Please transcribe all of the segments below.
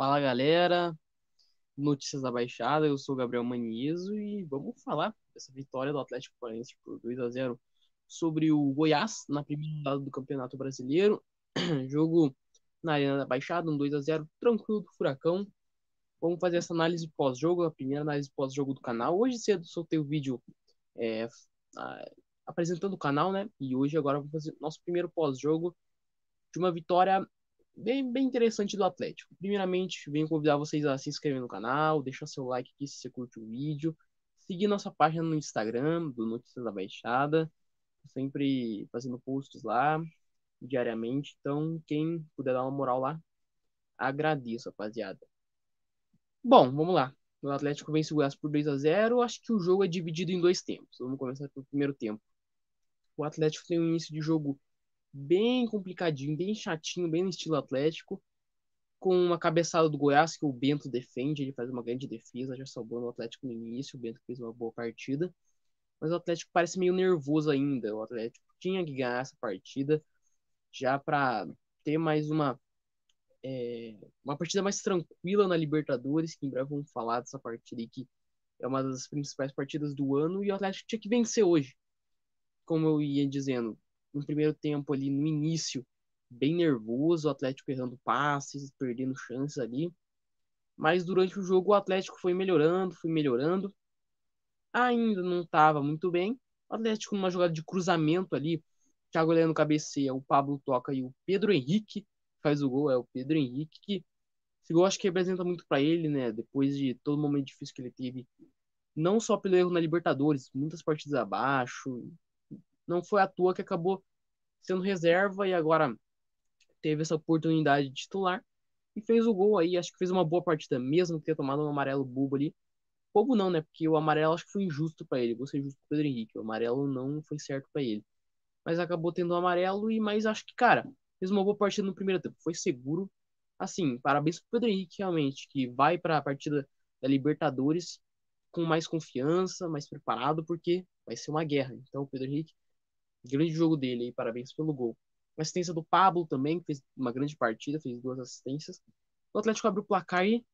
Fala galera, notícias da Baixada, eu sou o Gabriel Manizo e vamos falar dessa vitória do Atlético Paranaense por 2 a 0 sobre o Goiás na primeira rodada do Campeonato Brasileiro. Jogo na Arena da Baixada, um 2 a 0 tranquilo do Furacão. Vamos fazer essa análise pós-jogo, a primeira análise pós-jogo do canal. Hoje cedo soltei o vídeo é, apresentando o canal, né? E hoje agora vamos fazer nosso primeiro pós-jogo de uma vitória bem, bem interessante do Atlético. Primeiramente, venho convidar vocês a se inscrever no canal, deixar seu like aqui se você curte o vídeo, seguir nossa página no Instagram, do Notícias da Baixada, sempre fazendo posts lá, diariamente. Então, quem puder dar uma moral lá, agradeço, rapaziada. Bom, vamos lá. O Atlético vence o Goiás por 2 a 0 Acho que o jogo é dividido em dois tempos. Vamos começar pelo primeiro tempo. O Atlético tem um início de jogo bem complicadinho, bem chatinho, bem no estilo atlético, com uma cabeçada do Goiás que o Bento defende, ele faz uma grande defesa, já salvou no Atlético no início, o Bento fez uma boa partida, mas o Atlético parece meio nervoso ainda, o Atlético tinha que ganhar essa partida já para ter mais uma é, uma partida mais tranquila na Libertadores, que em breve vamos falar dessa partida aí, que é uma das principais partidas do ano, e o Atlético tinha que vencer hoje, como eu ia dizendo, no primeiro tempo ali no início bem nervoso, o Atlético errando passes, perdendo chances ali. Mas durante o jogo o Atlético foi melhorando, foi melhorando. Ainda não estava muito bem. O Atlético numa jogada de cruzamento ali, Thiago Leandro cabeceia, o Pablo toca e o Pedro Henrique faz o gol, é o Pedro Henrique que esse gol acho que representa muito para ele, né? Depois de todo o momento difícil que ele teve, não só pelo erro na Libertadores, muitas partidas abaixo, não foi à toa que acabou sendo reserva e agora teve essa oportunidade de titular e fez o gol aí. Acho que fez uma boa partida, mesmo ter tomado um amarelo bobo ali. Bobo não, né? Porque o amarelo acho que foi injusto para ele. Vou ser justo com o Pedro Henrique. O amarelo não foi certo para ele. Mas acabou tendo o um amarelo e mas acho que, cara, fez uma boa partida no primeiro tempo. Foi seguro. Assim, parabéns pro Pedro Henrique, realmente, que vai para a partida da Libertadores com mais confiança, mais preparado, porque vai ser uma guerra. Então, o Pedro Henrique Grande jogo dele aí, parabéns pelo gol. assistência do Pablo também, que fez uma grande partida, fez duas assistências. O Atlético abre o placar e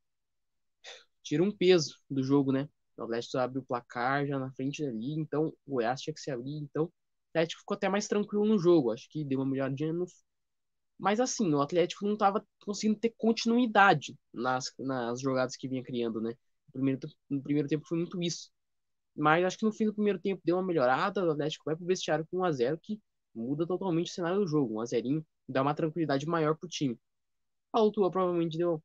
tira um peso do jogo, né? O Atlético abre o placar já na frente ali, então o Goiás tinha que se abrir, então o Atlético ficou até mais tranquilo no jogo, acho que deu uma melhoradinha no... Mas assim, o Atlético não estava conseguindo ter continuidade nas, nas jogadas que vinha criando, né? No primeiro, no primeiro tempo foi muito isso. Mas acho que no fim do primeiro tempo deu uma melhorada, o Atlético vai pro vestiário com 1 a 0 que muda totalmente o cenário do jogo. 1 a 0 dá uma tranquilidade maior pro time. A Altua provavelmente deu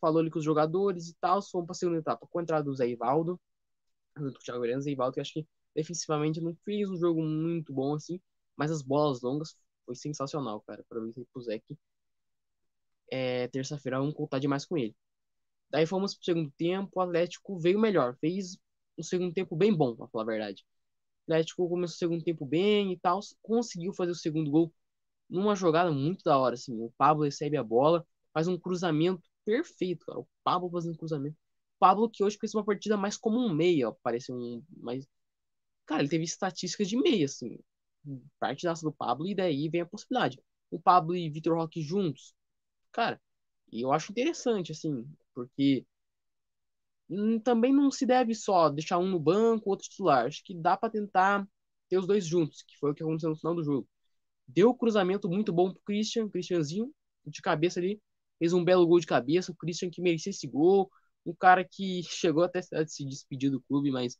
falou ali com os jogadores e tal, fomos para segunda etapa com a entrada do Zé Ivaldo, junto com o Thiago Herans, Zé Ivaldo que acho que defensivamente não fez um jogo muito bom assim, mas as bolas longas foi sensacional, cara, para mim pro Zé que é, terça-feira vamos contar demais com ele. Daí fomos para o segundo tempo, o Atlético veio melhor, fez um segundo tempo bem bom, pra falar a verdade. O Atlético começou o segundo tempo bem e tal, conseguiu fazer o segundo gol numa jogada muito da hora, assim. O Pablo recebe a bola, faz um cruzamento perfeito, cara. O Pablo fazendo um cruzamento. O Pablo que hoje fez uma partida mais como um meia, pareceu um mais cara, ele teve estatísticas de meia, assim. Parte da do Pablo e daí vem a possibilidade. O Pablo e Vitor Roque juntos. Cara, e eu acho interessante, assim, porque Hum, também não se deve só deixar um no banco, outro titular. Acho que dá para tentar ter os dois juntos, que foi o que aconteceu no final do jogo. Deu cruzamento muito bom pro Christian, Christianzinho, de cabeça ali, fez um belo gol de cabeça, o Christian que merecia esse gol, um cara que chegou até a se despedir do clube, mas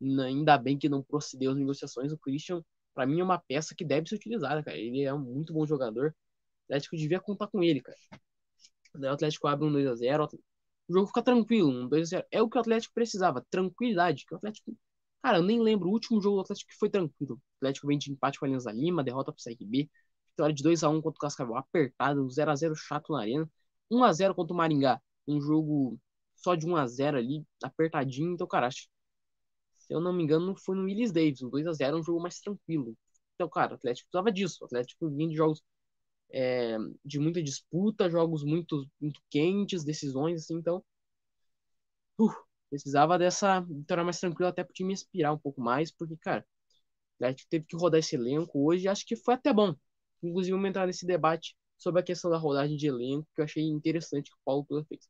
ainda bem que não procedeu as negociações. O Christian, para mim, é uma peça que deve ser utilizada, cara. Ele é um muito bom jogador. O Atlético devia contar com ele, cara. O Atlético abre um 2 a 0 o jogo fica tranquilo, um 2x0. É o que o Atlético precisava, tranquilidade. Que o Atlético. Cara, eu nem lembro o último jogo do Atlético que foi tranquilo. O Atlético vem de empate com a Alianza Lima, derrota pro CRB, vitória de 2x1 contra o Cascavel, apertado, 0x0 chato na arena. 1x0 contra o Maringá, um jogo só de 1x0 ali, apertadinho. Então, cara, acho, se eu não me engano, foi no Willis Davis. um 2x0 é um jogo mais tranquilo. Então, cara, o Atlético precisava disso. O Atlético vinha de jogos é, de muita disputa, jogos muito, muito quentes, decisões, assim, então. Uh, precisava dessa vitória mais tranquila até pro time inspirar um pouco mais, porque, cara, a gente teve que rodar esse elenco hoje, acho que foi até bom. Inclusive, vamos entrar nesse debate sobre a questão da rodagem de elenco, que eu achei interessante que o Paulo tudo fez.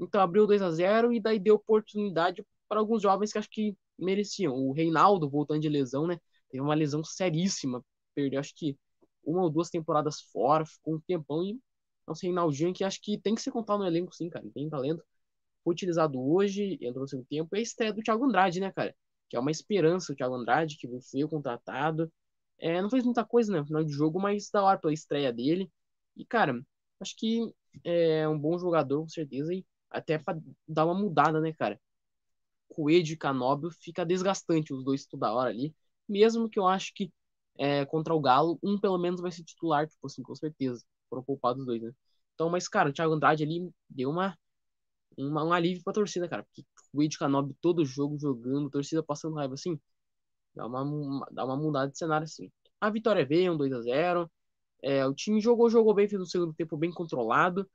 Então abriu 2 a 0 e daí deu oportunidade para alguns jovens que acho que mereciam. O Reinaldo voltando de lesão, né? Teve uma lesão seríssima, perdeu acho que uma ou duas temporadas fora, ficou um tempão e não sei, Naldinho, que acho que tem que ser contado no elenco, sim, cara. Tem talento. Foi utilizado hoje, entrou no segundo tempo. E a estreia do Thiago Andrade, né, cara? Que é uma esperança o Thiago Andrade, que foi contratado. É, não fez muita coisa, né, no final de jogo, mas da hora pela estreia dele. E, cara, acho que é um bom jogador, com certeza, e até pra dar uma mudada, né, cara? Coelho e Canóbio fica desgastante os dois toda hora ali. Mesmo que eu acho que é, contra o Galo, um pelo menos vai ser titular, tipo assim, com certeza. Foram poupados os dois, né? Então, mas, cara, o Thiago Andrade ali deu uma, uma um alívio pra torcida, cara. Porque o Ed Canobi todo jogo jogando, torcida passando raiva, assim, dá uma, uma, dá uma mudada de cenário, assim. A vitória veio, um 2x0. É, o time jogou, jogou bem, fez um segundo tempo bem controlado.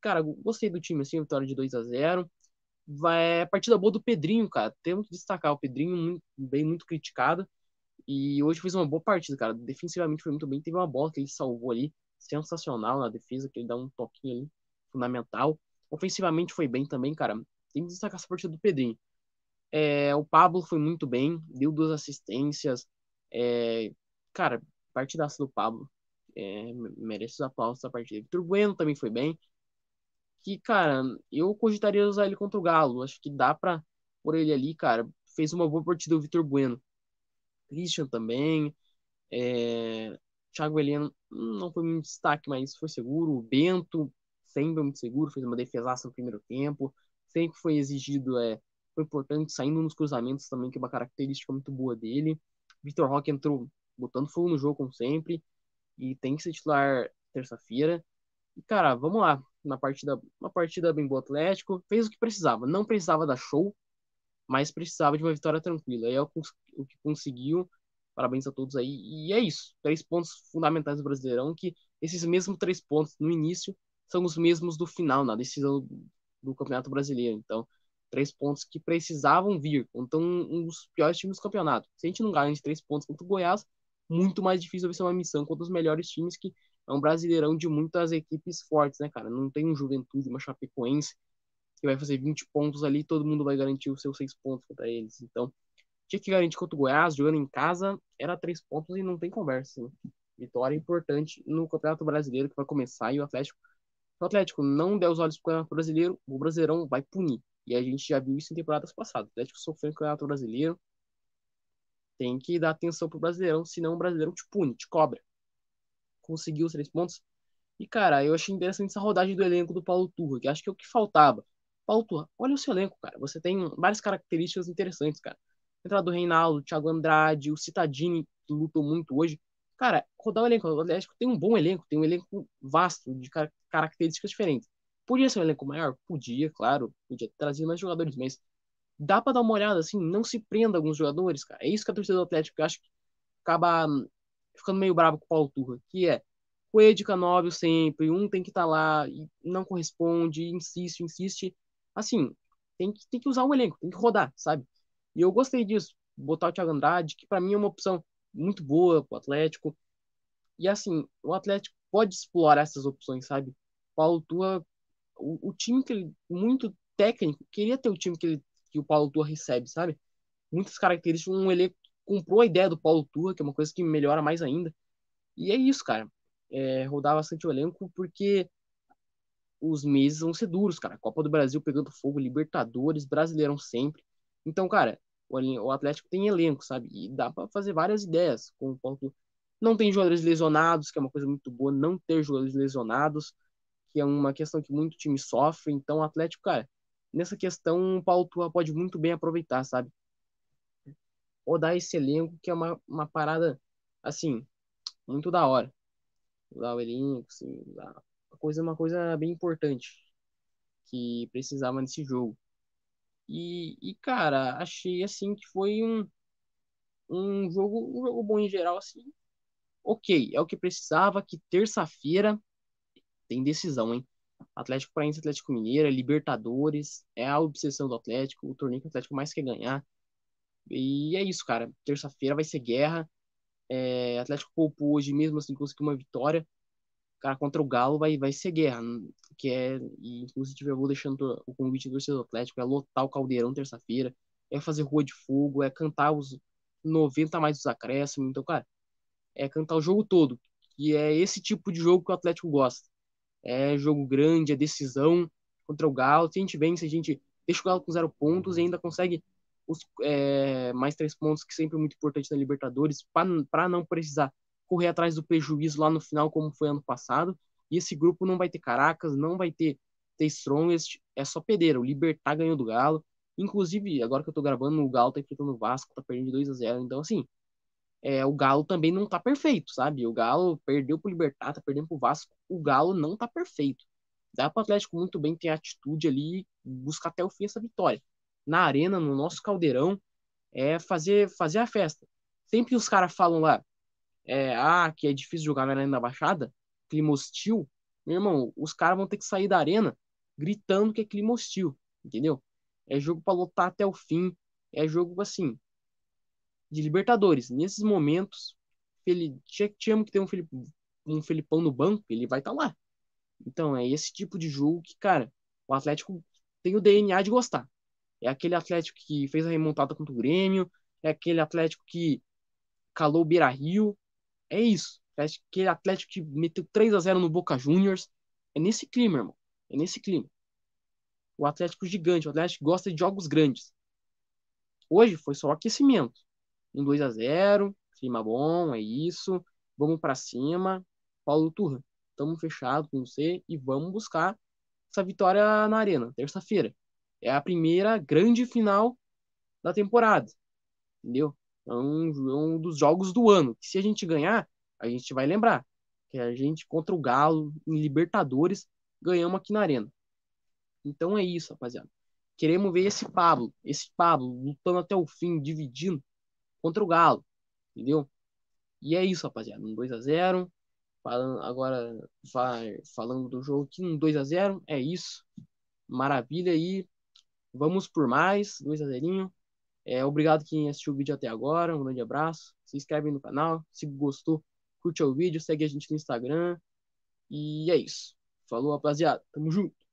Cara, gostei do time, assim, a vitória de 2 a 0 Vai, é, partida boa do Pedrinho, cara. Temos que destacar o Pedrinho, muito, bem muito criticado. E hoje fez uma boa partida, cara. Defensivamente foi muito bem. Teve uma bola que ele salvou ali, sensacional na defesa, que ele dá um toquinho ali, fundamental. Ofensivamente foi bem também, cara. Tem que destacar essa partida do Pedrinho. É, o Pablo foi muito bem, deu duas assistências. É, cara, partidaço do Pablo. É, merece os aplausos da partida. Vitor Bueno também foi bem. Que, cara, eu cogitaria usar ele contra o Galo. Acho que dá pra por ele ali, cara. Fez uma boa partida o Vitor Bueno. Christian também. É, Thiago Heleno não foi um destaque, mas foi seguro. O Bento sempre muito seguro, fez uma defesaça no primeiro tempo. Sempre foi exigido, é, foi importante, saindo nos cruzamentos também, que é uma característica muito boa dele. Vitor Roque entrou botando fogo no jogo, como sempre. E tem que se titular terça-feira. E, cara, vamos lá. Uma partida, uma partida bem boa Atlético. Fez o que precisava. Não precisava dar show mas precisava de uma vitória tranquila. E é o, o que conseguiu. Parabéns a todos aí. E é isso. Três pontos fundamentais do Brasileirão, que esses mesmos três pontos no início são os mesmos do final, na decisão do Campeonato Brasileiro. Então, três pontos que precisavam vir. Então, um dos piores times do campeonato. Se a gente não ganha de três pontos contra o Goiás, muito mais difícil vai ser uma missão contra os melhores times, que é um brasileirão de muitas equipes fortes, né, cara? Não tem um Juventude, uma Chapecoense, que vai fazer 20 pontos ali, todo mundo vai garantir os seus 6 pontos contra eles. Então, tinha que garantir contra o Goiás, jogando em casa, era 3 pontos e não tem conversa. Né? Vitória importante no Campeonato Brasileiro que vai começar e o Atlético. Se o Atlético não der os olhos para o Campeonato Brasileiro, o Brasileirão vai punir. E a gente já viu isso em temporadas passadas. O Atlético sofreu no Campeonato Brasileiro. Tem que dar atenção pro Brasileirão, senão o Brasileirão te pune, te cobra. Conseguiu os três pontos. E, cara, eu achei interessante essa rodagem do elenco do Paulo Turra, que acho que é o que faltava. Paulo olha o seu elenco, cara. Você tem várias características interessantes, cara. Entrada do Reinaldo, Thiago Andrade, o Citadini, que lutou muito hoje. Cara, rodar o elenco. O Atlético tem um bom elenco, tem um elenco vasto, de car características diferentes. Podia ser um elenco maior? Podia, claro. Podia trazer mais jogadores, mas dá para dar uma olhada, assim, não se prenda alguns jogadores, cara. É isso que a torcida do Atlético, eu acho que acaba hum, ficando meio bravo com o Paulo Turra, que é Coelho de Canóbio sempre, um tem que estar tá lá e não corresponde, insiste, insiste assim, tem que, tem que usar o elenco, tem que rodar, sabe? E eu gostei disso, botar o Thiago Andrade, que para mim é uma opção muito boa pro Atlético. E assim, o Atlético pode explorar essas opções, sabe? Paulo Tua, o, o time que ele, muito técnico, queria ter o time que, ele, que o Paulo Tua recebe, sabe? Muitas características, um elenco comprou a ideia do Paulo Tua que é uma coisa que melhora mais ainda. E é isso, cara. É, rodar bastante o elenco, porque os meses vão ser duros, cara. Copa do Brasil pegando fogo, Libertadores, Brasileirão sempre. Então, cara, o Atlético tem elenco, sabe? E dá para fazer várias ideias. Com o ponto não tem jogadores lesionados, que é uma coisa muito boa, não ter jogadores lesionados, que é uma questão que muito time sofre. Então, o Atlético, cara, nessa questão, o Paulo Tua pode muito bem aproveitar, sabe? Rodar esse elenco, que é uma, uma parada, assim, muito da hora. Lá o elenco, assim, lá uma coisa, uma coisa bem importante que precisava nesse jogo. E, e cara, achei assim que foi um, um jogo, um jogo bom em geral, assim. Ok, é o que precisava, que terça-feira tem decisão, hein? Atlético Paranaense, Atlético Mineiro, é Libertadores, é a obsessão do Atlético, o torneio que o Atlético mais quer ganhar. E é isso, cara. Terça-feira vai ser guerra. É, Atlético poupou hoje mesmo assim conseguiu uma vitória cara, contra o Galo vai, vai ser guerra. Que é, e, inclusive, eu vou deixando o convite do torcedor Atlético, é lotar o Caldeirão terça-feira, é fazer Rua de Fogo, é cantar os 90 mais dos acréscimos. Então, cara, é cantar o jogo todo. E é esse tipo de jogo que o Atlético gosta. É jogo grande, é decisão contra o Galo. Se a gente vence, a gente deixa o Galo com zero pontos e ainda consegue os é, mais três pontos, que sempre é muito importante na Libertadores, para não precisar correr atrás do prejuízo lá no final, como foi ano passado. E esse grupo não vai ter Caracas, não vai ter, ter Strongest, é só perder O Libertar ganhou do Galo. Inclusive, agora que eu tô gravando, o Galo tá enfrentando o Vasco, tá perdendo 2 a 0 Então, assim, é, o Galo também não tá perfeito, sabe? O Galo perdeu pro Libertar, tá perdendo pro Vasco. O Galo não tá perfeito. Dá pro Atlético muito bem ter atitude ali, buscar até o fim essa vitória. Na arena, no nosso caldeirão, é fazer, fazer a festa. Sempre os caras falam lá, é, ah, que é difícil jogar na Arena da Baixada, clima hostil, meu irmão, os caras vão ter que sair da arena gritando que é clima hostil, entendeu? É jogo para lutar até o fim, é jogo assim de Libertadores. Nesses momentos, ele tinha que ter um, Felipe, um Felipão no banco, ele vai estar tá lá. Então é esse tipo de jogo que, cara, o Atlético tem o DNA de gostar. É aquele Atlético que fez a remontada contra o Grêmio, é aquele Atlético que calou o Beira Rio, é isso. Aquele Atlético que meteu 3 a 0 no Boca Juniors. É nesse clima, irmão. É nesse clima. O Atlético gigante, o Atlético gosta de jogos grandes. Hoje foi só aquecimento. Um 2 a 0 clima bom, é isso. Vamos para cima. Paulo Turra, estamos fechados com você e vamos buscar essa vitória na Arena, terça-feira. É a primeira grande final da temporada. Entendeu? É um, é um dos jogos do ano. Que se a gente ganhar, a gente vai lembrar. Que a gente contra o Galo, em Libertadores, ganhamos aqui na Arena. Então é isso, rapaziada. Queremos ver esse Pablo, esse Pablo lutando até o fim, dividindo contra o Galo, entendeu? E é isso, rapaziada. Um 2 a 0 falando agora vai falando do jogo aqui, um 2 a 0 é isso. Maravilha aí. Vamos por mais, 2 a 0 é, obrigado quem assistiu o vídeo até agora. Um grande abraço. Se inscreve no canal. Se gostou, curte o vídeo, segue a gente no Instagram. E é isso. Falou, rapaziada. Tamo junto.